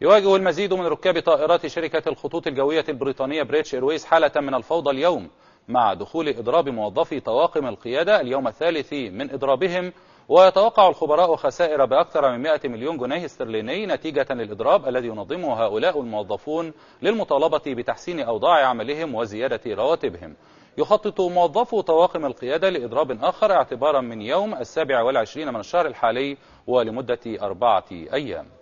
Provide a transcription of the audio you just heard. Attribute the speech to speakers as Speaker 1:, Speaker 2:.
Speaker 1: يواجه المزيد من ركاب طائرات شركة الخطوط الجوية البريطانية بريتش إيرويز حالة من الفوضى اليوم مع دخول إضراب موظفي طواقم القيادة اليوم الثالث من إضرابهم ويتوقع الخبراء خسائر بأكثر من 100 مليون جنيه استرليني نتيجة للإضراب الذي ينظمه هؤلاء الموظفون للمطالبة بتحسين أوضاع عملهم وزيادة رواتبهم يخطط موظفو طواقم القيادة لإضراب آخر اعتبارا من يوم السابع والعشرين من الشهر الحالي ولمدة أربعة أيام